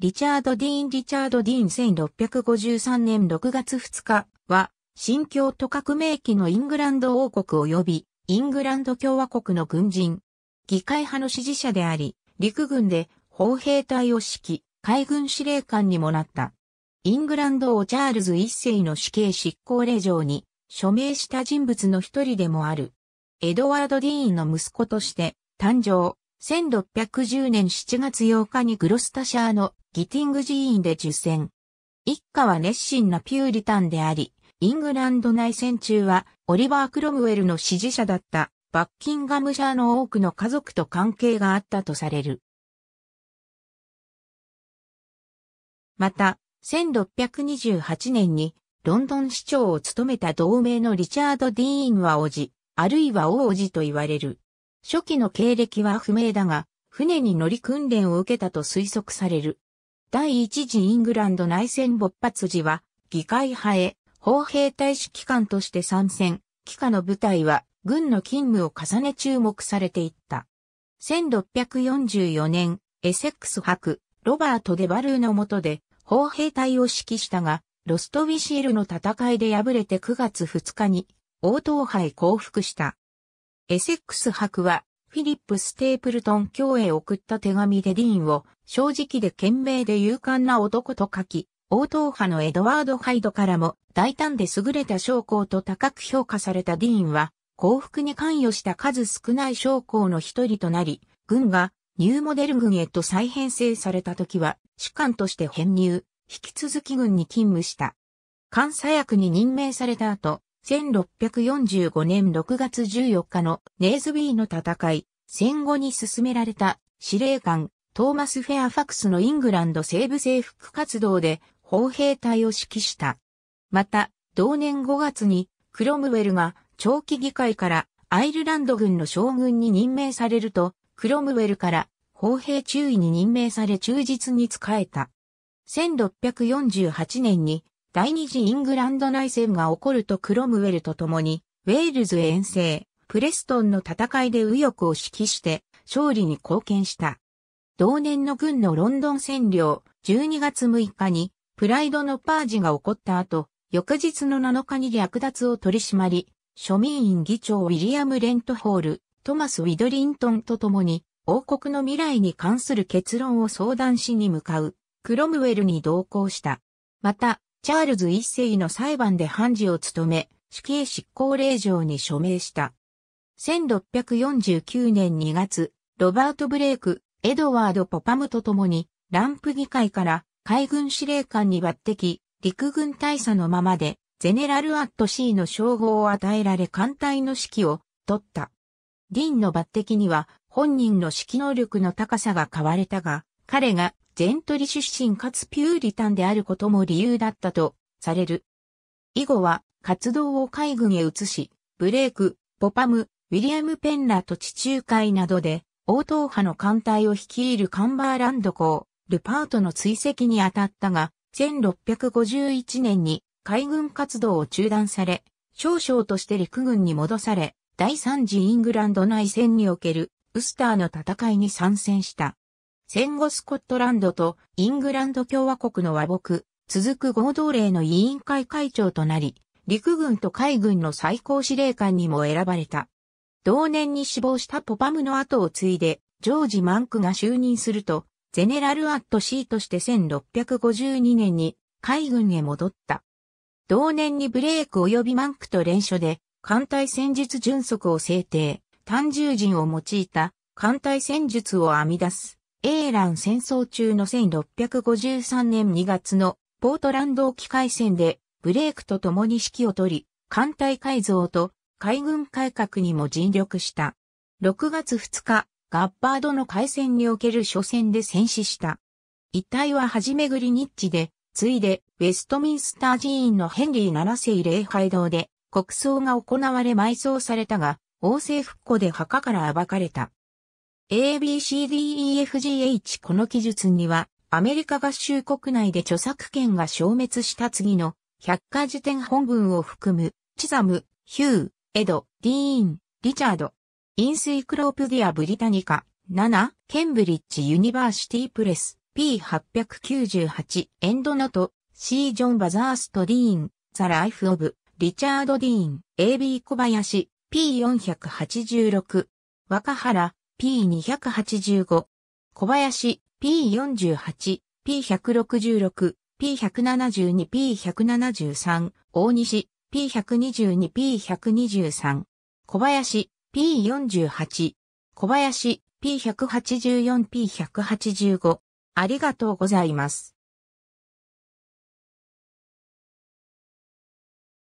リチャード・ディーン・リチャード・ディーン1653年6月2日は、新教徒革命期のイングランド王国及び、イングランド共和国の軍人、議会派の支持者であり、陸軍で砲兵隊を指揮、海軍司令官にもなった。イングランド王チャールズ一世の死刑執行令状に署名した人物の一人でもある。エドワード・ディーンの息子として誕生。1610年7月8日にグロスタシャーのギティング寺院で受選。一家は熱心なピューリタンであり、イングランド内戦中はオリバー・クロムウェルの支持者だったバッキンガムシャーの多くの家族と関係があったとされる。また、1628年にロンドン市長を務めた同盟のリチャード・ディーンは王子、あるいは王子と言われる。初期の経歴は不明だが、船に乗り訓練を受けたと推測される。第一次イングランド内戦勃発時は、議会派へ、砲兵大使機関として参戦、機下の部隊は、軍の勤務を重ね注目されていった。1644年、エセックス博、ロバート・デ・バルーの下で、砲兵隊を指揮したが、ロストウィシールの戦いで敗れて9月2日に、王派へ降伏した。エセックス博は、フィリップ・ステープルトン卿へ送った手紙でディーンを正直で賢明で勇敢な男と書き、応答派のエドワード・ハイドからも大胆で優れた将校と高く評価されたディーンは、幸福に関与した数少ない将校の一人となり、軍がニューモデル軍へと再編成された時は主官として編入、引き続き軍に勤務した。監査役に任命された後、1645年6月14日のネーズビーの戦い、戦後に進められた司令官トーマス・フェアファクスのイングランド西部征服活動で砲兵隊を指揮した。また、同年5月にクロムウェルが長期議会からアイルランド軍の将軍に任命されると、クロムウェルから砲兵中尉に任命され忠実に仕えた。1648年に第二次イングランド内戦が起こるとクロムウェルと共に、ウェールズ遠征、プレストンの戦いで右翼を指揮して、勝利に貢献した。同年の軍のロンドン占領、12月6日に、プライドのパージが起こった後、翌日の7日に略奪を取り締まり、庶民院議長ウィリアム・レントホール、トマス・ウィドリントンと共に、王国の未来に関する結論を相談しに向かう、クロムウェルに同行した。また、チャールズ一世の裁判で判事を務め、死刑執行令状に署名した。1649年2月、ロバート・ブレイク、エドワード・ポパムと共に、ランプ議会から海軍司令官に抜擢、陸軍大佐のままで、ゼネラル・アット・シーの称号を与えられ艦隊の指揮を取った。ディンの抜擢には本人の指揮能力の高さが変われたが、彼がジェントリ出身かつピューリタンであることも理由だったとされる。以後は活動を海軍へ移し、ブレイク、ポパム、ウィリアム・ペンラと地中海などで、応答派の艦隊を率いるカンバーランド港、ルパートの追跡に当たったが、1651年に海軍活動を中断され、少将として陸軍に戻され、第三次イングランド内戦におけるウスターの戦いに参戦した。戦後スコットランドとイングランド共和国の和睦、続く合同令の委員会会長となり、陸軍と海軍の最高司令官にも選ばれた。同年に死亡したポパムの後を継いで、ジョージ・マンクが就任すると、ゼネラルアットシーとして1652年に海軍へ戻った。同年にブレイク及びマンクと連署で、艦隊戦術準則を制定、単獣人を用いた艦隊戦術を編み出す。エーラン戦争中の1653年2月のポートランド沖海戦でブレイクと共に指揮を取り、艦隊改造と海軍改革にも尽力した。6月2日、ガッバードの海戦における初戦で戦死した。一体は初めぐりニッチで、ついでウェストミンスター寺院のヘンリー7世礼拝堂で国葬が行われ埋葬されたが、王政復古で墓から暴かれた。ABCDEFGH この記述には、アメリカ合衆国内で著作権が消滅した次の百科事典本文を含む、チザム、ヒュー、エド、ディーン、リチャード、インスイクロープディア・ブリタニカ、7、ケンブリッジ・ユニバーシティ・プレス、P898、エンドノト、C・ ジョン・バザースト・ディーン、ザ・ライフ・オブ、リチャード・ディーン、AB 小林、P486、若原、P285、小林 P48、P166、P172、P173、大西 P122、P123、小林 P48、小林 P184、P185。ありがとうございます。